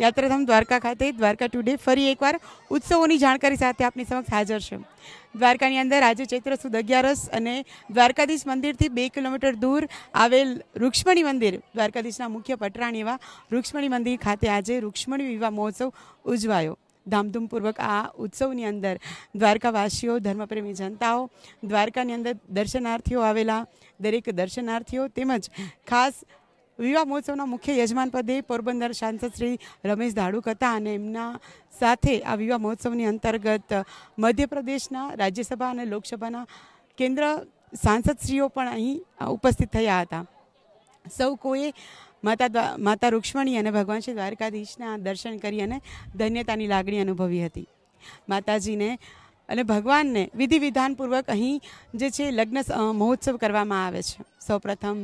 યાત્રાધામ દ્વારકા ખાતે દ્વારકા ટુડે ફરી એકવાર ઉત્સવોની જાણકારી સાથે આપની સમક્ષ હાજર છે દ્વારકાની અંદર આજે ચૈત્ર સુદ અગિયારસ અને દ્વારકાધીશ મંદિરથી બે કિલોમીટર દૂર આવેલ રૂક્ષ્મણી મંદિર દ્વારકાધીશના મુખ્ય પટરાણી એવા રૂક્ષ્મણી મંદિર ખાતે આજે રૂક્ષ્મણી વિવાહ મહોત્સવ ઉજવાયો ધામધૂમપૂર્વક આ ઉત્સવની અંદર દ્વારકાવાસીઓ ધર્મપ્રેમી જનતાઓ દ્વારકાની અંદર દર્શનાર્થીઓ આવેલા દરેક દર્શનાર્થીઓ તેમજ ખાસ વિવાહ મહોત્સવના મુખ્ય યજમાન પદે પોરબંદર સાંસદ શ્રી રમેશ ધાડુક હતા અને એમના સાથે આ વિવાહ મહોત્સવની અંતર્ગત મધ્યપ્રદેશના રાજ્યસભા અને લોકસભાના કેન્દ્ર સાંસદશ્રીઓ પણ અહીં ઉપસ્થિત થયા હતા સૌ કોઈએ માતા માતા રૂક્ષ્મણી અને ભગવાન શ્રી દ્વારકાધીશના દર્શન કરી અને ધન્યતાની લાગણી અનુભવી હતી માતાજીને અને ભગવાનને વિધિ વિધાનપૂર્વક અહીં જે છે લગ્ન મહોત્સવ કરવામાં આવે છે સૌપ્રથમ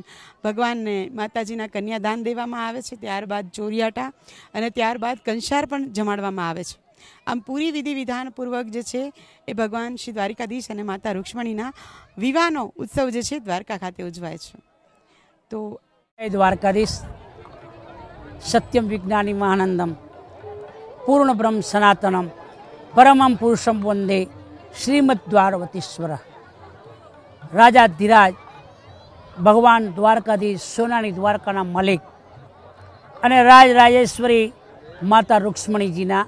ભગવાનને માતાજીના કન્યાદાન દેવામાં આવે છે ત્યારબાદ ચોરિયાટા અને ત્યારબાદ કંસાર પણ જમાડવામાં આવે છે આમ પૂરી વિધિ વિધાનપૂર્વક જે છે એ ભગવાન શ્રી દ્વારિકાધીશ અને માતા રૂક્ષ્મણીના વિવાહનો ઉત્સવ જે છે દ્વારકા ખાતે ઉજવાય છે તો દ્વારકાધીશ સત્યમ વિજ્ઞાની મહાનંદમ પૂર્ણ બ્રહ્મ સનાતનમ પરમમ પુરુષમ વંદે શ્રીમદ દ્વારવતીશ્વર રાજા ધીરાજ ભગવાન દ્વારકાધીશ સોનાની દ્વારકાના મલિક અને રાજ રાજેશ્વરી માતા રૂક્ષ્મણીજીના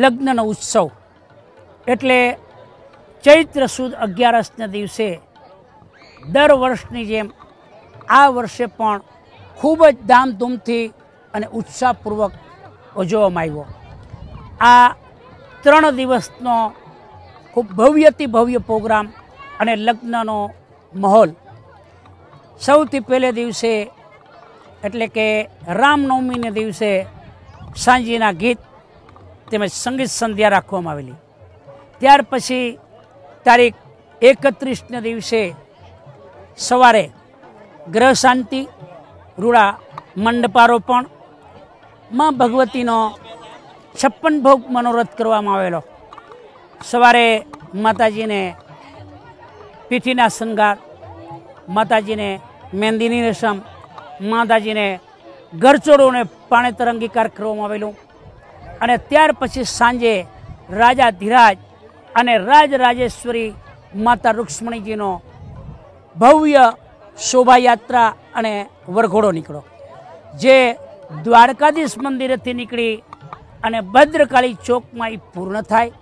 લગ્નનો ઉત્સવ એટલે ચૈત્ર સુદ અગિયારસના દિવસે દર વર્ષની જેમ આ વર્ષે પણ ખૂબ જ ધામધૂમથી અને ઉત્સાહપૂર્વક ઉજવવામાં આવ્યો આ ત્રણ દિવસનો ખૂબ ભવ્યથી ભવ્ય પ્રોગ્રામ અને લગ્નનો માહોલ સૌથી પહેલે દિવસે એટલે કે રામનવમીને દિવસે સાંજીના ગીત તેમજ સંગીત સંધ્યા રાખવામાં આવેલી ત્યાર પછી તારીખ એકત્રીસને દિવસે સવારે ગ્રહ શાંતિ રૂડા મંડપારોપણ માં ભગવતીનો છપ્પન ભોગ મનોરથ કરવામાં આવેલો સવારે માતાજીને પીઠીના શણગાર માતાજીને મહેંદીની રસમ માતાજીને ગરચોડોને પાણે તરંગીકાર કરવામાં આવેલું અને ત્યાર પછી સાંજે રાજા ધીરાજ અને રાજરાજેશ્વરી માતા રુક્ષ્મણીજીનો ભવ્ય શોભાયાત્રા અને વરઘોડો નીકળો જે દ્વારકાધીશ મંદિરેથી નીકળી અને ભદ્રકાળી ચોકમાં એ પૂર્ણ થાય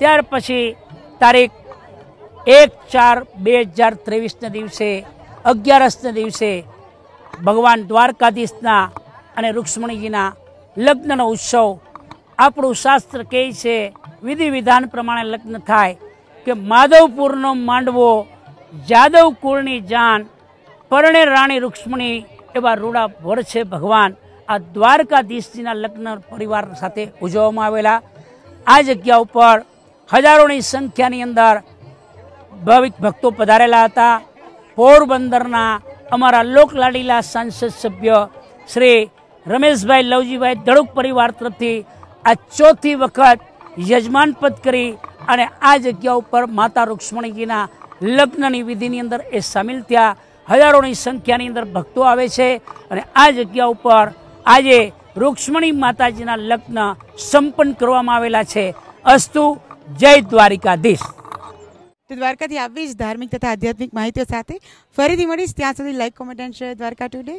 ત્યાર પછી તારીખ એક ચાર બે હજાર ત્રેવીસના દિવસે અગિયારસના દિવસે ભગવાન દ્વારકાધીશના અને રૂક્ષ્મણીજીના લગ્નનો ઉત્સવ આપણું શાસ્ત્ર કહે છે વિધિ વિધાન પ્રમાણે લગ્ન થાય કે માધવપુરનો માંડવો જાદવ કુળની જાન પરણે રાણી રૂક્ષ્મણી એવા રૂડા વર છે ભગવાન આ દ્વારકાધીશજીના લગ્ન પરિવાર સાથે ઉજવવામાં આવેલા આ જગ્યા ઉપર હજારોની સંખ્યાની અંદર ભાવિક ભક્તો પધારેલા હતા પોરબંદરના અમારા લોકલાડીલા સાંસદ સભ્ય શ્રી રમેશભાઈ લવજીભાઈ ધડુક પરિવાર તરફથી આ ચોથી વખત યજમાન કરી અને આ જગ્યા ઉપર માતા રૂક્ષ્મણીજીના લગ્નની વિધિની અંદર એ સામેલ થયા હજારોની સંખ્યાની અંદર ભક્તો આવે છે અને આ જગ્યા ઉપર આજે રૂક્ષ્મણી માતાજીના લગ્ન સંપન્ન કરવામાં આવેલા છે અસ્તુ જય દ્વારિકાધીશ તો દ્વારકાથી આવી જ ધાર્મિક તથા આધ્યાત્મિક માહિતીઓ સાથે ફરીથી મળીશ ત્યાં સુધી like comment and share Dwarka today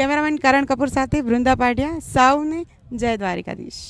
cameraman Karan Kapoor સાથે વૃંદા પાટિયા સૌને જય દ્વારિકાધીશ